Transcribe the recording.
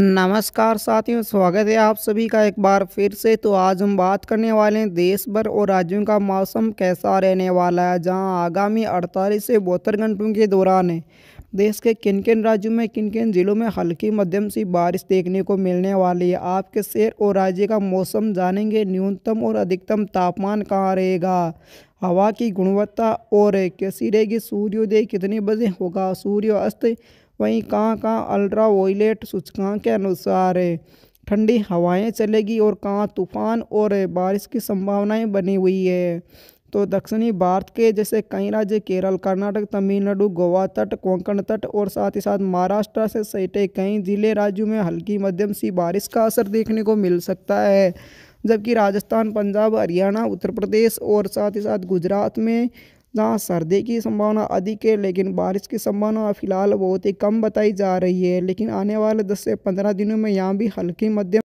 नमस्कार साथियों स्वागत है आप सभी का एक बार फिर से तो आज हम बात करने वाले हैं देश भर और राज्यों का मौसम कैसा रहने वाला है जहां आगामी 48 से बहत्तर घंटों के दौरान देश के किन किन राज्यों में किन किन ज़िलों में हल्की मध्यम सी बारिश देखने को मिलने वाली है आपके शहर और राज्य का मौसम जानेंगे न्यूनतम और अधिकतम तापमान कहाँ रहेगा हवा की गुणवत्ता और कैसी रहेगी सूर्योदय कितने बजे होगा सूर्यास्त वहीं कहाँ कहाँ अल्ट्रा वोलेट सूचकांक के अनुसार ठंडी हवाएं चलेगी और कहाँ तूफान और बारिश की संभावनाएं बनी हुई है तो दक्षिणी भारत के जैसे कई राज्य केरल कर्नाटक तमिलनाडु गोवा तट कोंकण तट और साथ ही साथ महाराष्ट्र से सटे कई जिले राज्यों में हल्की मध्यम सी बारिश का असर देखने को मिल सकता है जबकि राजस्थान पंजाब हरियाणा उत्तर प्रदेश और साथ ही साथ गुजरात में जहाँ सर्दी की संभावना अधिक है लेकिन बारिश की संभावना फिलहाल बहुत ही कम बताई जा रही है लेकिन आने वाले 10 से 15 दिनों में यहाँ भी हल्की मध्यम